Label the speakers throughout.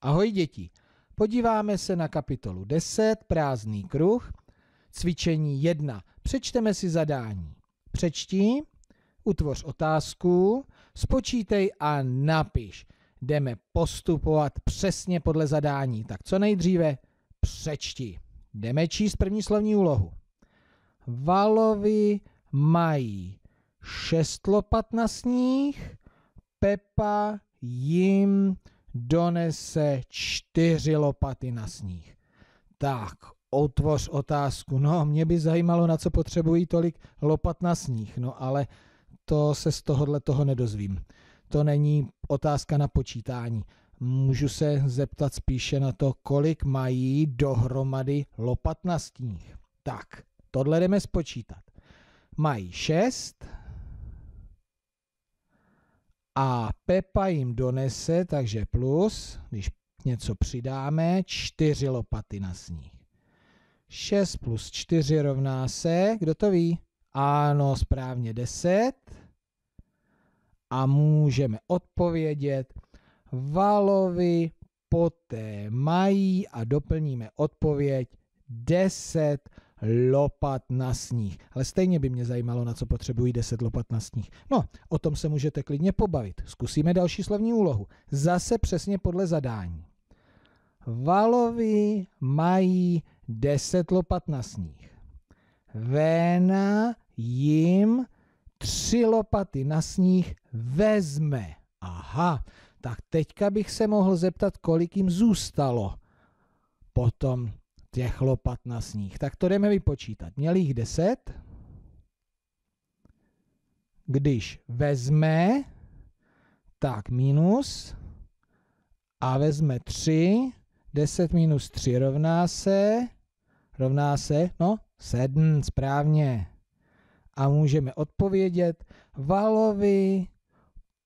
Speaker 1: Ahoj děti, podíváme se na kapitolu 10, prázdný kruh, cvičení 1. Přečteme si zadání. Přečti, utvoř otázku, spočítej a napiš. Jdeme postupovat přesně podle zadání, tak co nejdříve přečti. Jdeme číst první slovní úlohu. Valovi mají šest lopat na sníh, Pepa jim donese čtyři lopaty na sníh. Tak, otvoř otázku. No, mě by zajímalo, na co potřebují tolik lopat na sníh, no ale to se z tohohle toho nedozvím. To není otázka na počítání. Můžu se zeptat spíše na to, kolik mají dohromady lopat na sníh. Tak, tohle jdeme spočítat. Mají šest a Pepa jim donese, takže plus, když něco přidáme, čtyři lopaty na sníh. 6 plus 4 rovná se, kdo to ví? Ano, správně 10. A můžeme odpovědět, valovi poté mají a doplníme odpověď 10 lopat na sníh. Ale stejně by mě zajímalo, na co potřebují 10 lopat na sníh. No, o tom se můžete klidně pobavit. Zkusíme další slovní úlohu. Zase přesně podle zadání. Valovi mají 10 lopat na sníh. Vena jim tři lopaty na sníh vezme. Aha, tak teďka bych se mohl zeptat, kolik jim zůstalo. Potom těch lopat na sníh. Tak to jdeme vypočítat. Měl jich 10. Když vezme, tak minus a vezme 3, 10 minus 3 rovná se, rovná se, no, 7, správně. A můžeme odpovědět, valovi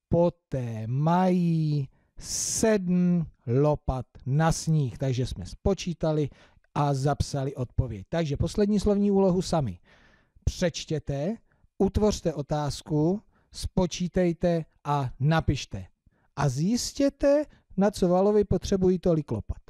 Speaker 1: poté mají 7 lopat na sníh. Takže jsme spočítali a zapsali odpověď. Takže poslední slovní úlohu sami. Přečtěte, utvořte otázku, spočítejte a napište. A zjistěte, na co valovi potřebují tolik lopat.